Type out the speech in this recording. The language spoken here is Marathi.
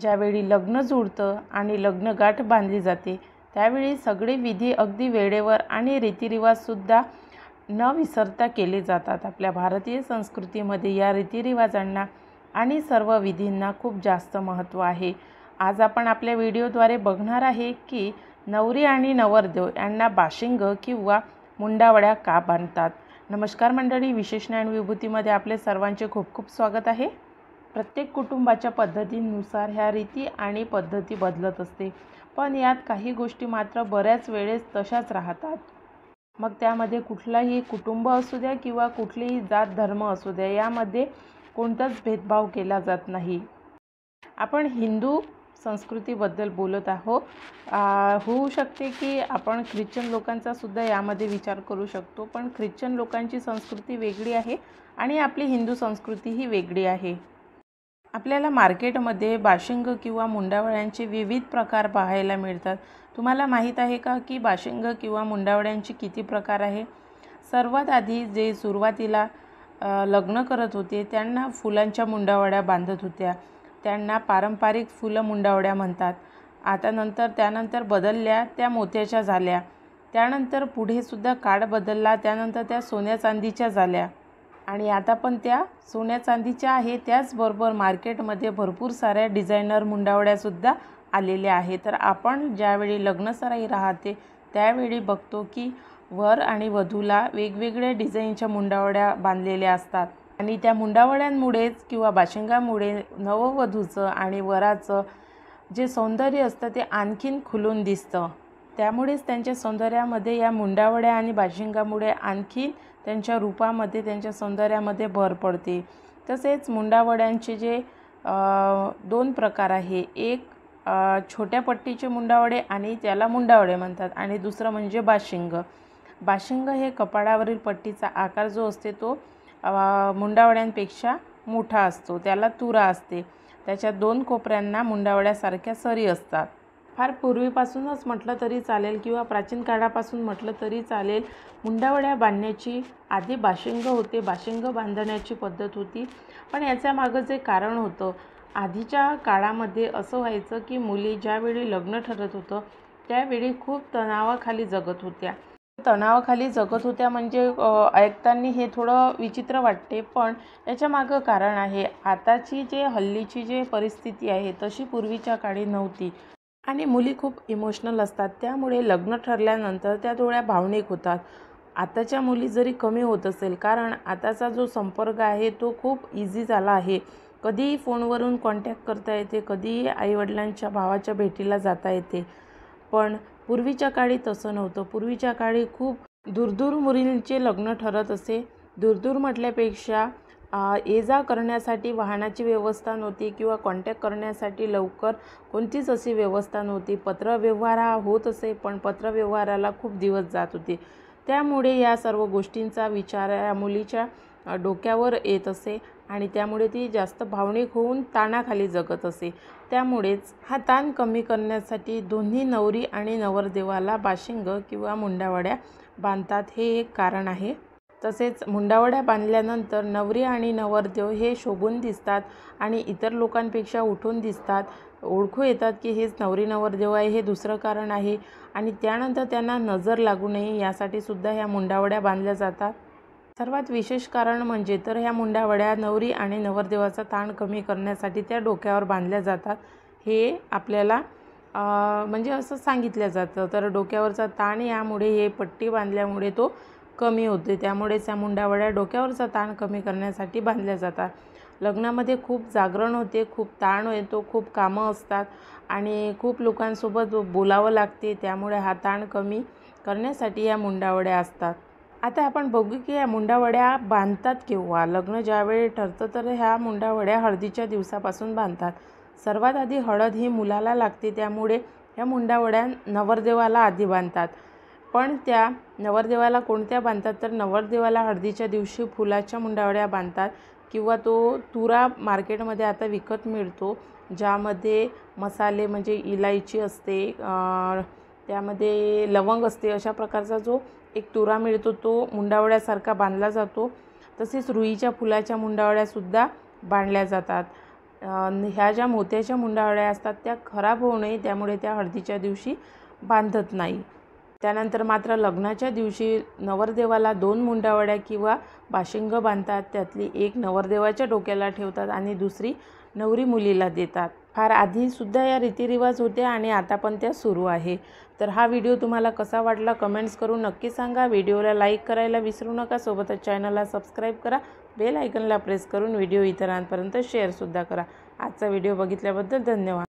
ज्यावेळी लग्न जुळतं आणि लग्नगाठ बांधली जाते त्यावेळी सगळे विधी अगदी वेळेवर आणि रीतिरिवाजसुद्धा न विसरता केले जातात आपल्या भारतीय संस्कृतीमध्ये या रीतिरिवाजांना आणि सर्व विधींना खूप जास्त महत्त्व आहे आज आपण आपल्या व्हिडिओद्वारे बघणार आहे की नवरी आणि नवरदेव यांना बाशिंग किंवा मुंडावड्या का बांधतात नमस्कार मंडळी विशेष ज्ञान विभूतीमध्ये आपले सर्वांचे खूप खूप स्वागत आहे प्रत्येक कुटुंबाच्या पद्धतीनुसार ह्या रीती आणि पद्धती बदलत असते पण यात काही गोष्टी मात्र बऱ्याच वेळेस तशाच राहतात मग त्यामध्ये कुठलाही कुटुंब असू द्या किंवा कुठलीही जात धर्म असू द्या यामध्ये कोणताच भेदभाव केला जात नाही आपण हिंदू संस्कृतीबद्दल बोलत आहो होऊ शकते की आपण ख्रिश्चन लोकांचा सुद्धा यामध्ये विचार करू शकतो पण ख्रिश्चन लोकांची संस्कृती वेगळी आहे आणि आपली हिंदू संस्कृती ही वेगळी आहे आपल्याला मार्केटमध्ये बाशिंग किंवा मुंडावळ्यांचे विविध प्रकार पाहायला मिळतात तुम्हाला माहीत आहे का की बाशिंग किंवा मुंडावळ्यांचे किती प्रकार आहे सर्वात आधी जे सुरुवातीला लग्न करत होते त्यांना फुलांच्या मुंडावळ्या बांधत होत्या त्यांना पारंपरिक फुलं मुंडावड्या म्हणतात आता नंतर त्यानंतर बदलल्या त्या मोत्याच्या झाल्या त्यानंतर पुढेसुद्धा काळ बदलला त्यानंतर त्या सोन्या चांदीच्या झाल्या आणि आता पण त्या सोन्या चांदीच्या आहे त्याचबरोबर मार्केटमध्ये भरपूर साऱ्या डिझायनर मुंडावड्यासुद्धा आलेल्या आहे तर आपण ज्यावेळी लग्नसराई राहते त्यावेळी बघतो की वर आणि वधूला वेगवेगळ्या डिझाईनच्या मुंडावड्या बांधलेल्या असतात आणि त्या मुंडावड्यांमुळेच किंवा बाशिंगामुळे नववधूचं आणि वराचं जे सौंदर्य असतं ते आणखीन खुलून दिसतं त्यामुळेच त्यांच्या सौंदर्यामध्ये या मुंडावड्या आणि बाशिंगामुळे आणखीन त्यांच्या रूपामध्ये त्यांच्या सौंदर्यामध्ये भर पडते तसेच मुंडावड्यांचे जे दोन प्रकार आहे एक छोट्या पट्टीचे मुंडावडे आणि त्याला मुंडावडे म्हणतात आणि दुसरं म्हणजे बाशिंग बाशिंग हे कपाळावरील पट्टीचा आकार जो असते तो मुंडावड्यांपेक्षा मोठा असतो त्याला तुरा असते त्याच्या दोन कोपऱ्यांना मुंडावड्यासारख्या सरी असतात फार पूर्वीपासूनच म्हटलं तरी चालेल किंवा प्राचीन काळापासून म्हटलं तरी चालेल मुंडावड्या बांधण्याची आधी बाशिंग होते बाशिंग बांधण्याची पद्धत होती पण याच्या मागं जे कारण होतं आधीच्या काळामध्ये असं व्हायचं की मुली ज्यावेळी लग्न ठरत होतं त्यावेळी खूप तणावाखाली जगत होत्या तणावाखाली जगत होत्या म्हणजे ऐकताना हे थोडं विचित्र वाटते पण याच्यामागं कारण आहे आताची जे हल्लीची जे परिस्थिती आहे तशी पूर्वीच्या काळी नव्हती आणि मुली खूप इमोशनल असतात त्यामुळे लग्न ठरल्यानंतर त्या थोड्या भावनिक होतात आताच्या मुली जरी कमी होत असेल कारण आताचा जो संपर्क आहे तो खूप इझी झाला आहे कधीही फोनवरून कॉन्टॅक्ट करता येते कधीही आईवडिलांच्या भावाच्या भेटीला जाता येते पण पूर्वीच्या काळी तसं नव्हतं पूर्वीच्या काळी खूप दूरदूर मुलींचे लग्न ठरत असे दूरदूर म्हटल्यापेक्षा ये जा करण्यासाठी वाहनाची व्यवस्था नव्हती किंवा कॉन्टॅक्ट करण्यासाठी लवकर कोणतीच अशी व्यवस्था नव्हती पत्रव्यवहार हा होत असे पण पत्रव्यवहाराला खूप दिवस जात होते त्यामुळे या सर्व गोष्टींचा विचार या मुलीच्या डोक्यावर येत असे आणि त्यामुळे ती जास्त भावनिक होऊन ताणाखाली जगत असे त्यामुळेच हा ताण कमी करण्यासाठी दोन्ही नवरी आणि नवरदेवाला बाशिंग किंवा मुंडावड्या बांधतात हे एक कारण आहे तसेच मुंडावड्या बांधल्यानंतर नवरी आणि नवरदेव हे शोभून दिसतात आणि इतर लोकांपेक्षा उठून दिसतात ओळखू येतात की हेच नवरी नवरदेव आहे हे दुसरं कारण आहे आणि त्यानंतर त्यांना नजर लागू नये यासाठी सुद्धा ह्या मुंडावड्या बांधल्या जातात सर्वात विशेष कारण म्हणजे तर ह्या मुंडावड्या नवरी आणि नवरदेवाचा ताण कमी करण्यासाठी त्या डोक्यावर बांधल्या जातात हे आपल्याला म्हणजे असं सांगितलं जातं तर डोक्यावरचा ताण यामुळे हे पट्टी बांधल्यामुळे तो कमी होते त्यामुळेच या मुंडावड्या डोक्यावरचा ताण कमी करण्यासाठी बांधल्या जातात लग्नामध्ये खूप जागरण होते खूप ताण येतो खूप कामं असतात आणि खूप लोकांसोबत बोलावं लागते त्यामुळे हा ताण कमी करण्यासाठी या मुंडावड्या असतात आता आपण बघू की या मुंडावड्या बांधतात केव्हा लग्न ज्यावेळी ठरतं तर ह्या मुंडावड्या हळदीच्या दिवसापासून बांधतात सर्वात आधी हळद ही मुलाला लागते त्यामुळे ह्या मुंडावड्या नवरदेवाला आधी बांधतात पण त्या नवरदेवाला कोणत्या बांधतात तर नवरदेवाला हळदीच्या दिवशी फुलाच्या मुंडावड्या बांधतात किंवा तो तुरा मार्केटमध्ये आता विकत मिळतो ज्यामध्ये मसाले म्हणजे इलायची असते त्यामध्ये लवंग असते अशा प्रकारचा जो एक तुरा मिळतो तो मुंडावड्यासारखा बांधला जातो तसेच रुईच्या फुलाच्या मुंडावळ्यासुद्धा बांधल्या जातात ह्या ज्या मोत्याच्या मुंडावड्या असतात त्या खराब होऊ नये त्यामुळे त्या हळदीच्या दिवशी बांधत नाही त्यानंतर मात्र लग्नाच्या दिवशी नवरदेवाला दोन मुंडावड्या किंवा बाशिंग बांधतात त्यातली एक नवरदेवाच्या डोक्याला ठेवतात आणि दुसरी नवरी मुलीला देतात फार आधीसुद्धा या रीतिरिवाज होते आणि आता पण त्या सुरू आहे तर हा व्हिडिओ तुम्हाला कसा वाटला कमेंट्स करून नक्की सांगा व्हिडिओला लाईक करायला विसरू नका सोबतच चॅनलला सबस्क्राईब करा बेल आयकनला प्रेस करून व्हिडिओ इतरांपर्यंत शेअरसुद्धा करा आजचा व्हिडिओ बघितल्याबद्दल धन्यवाद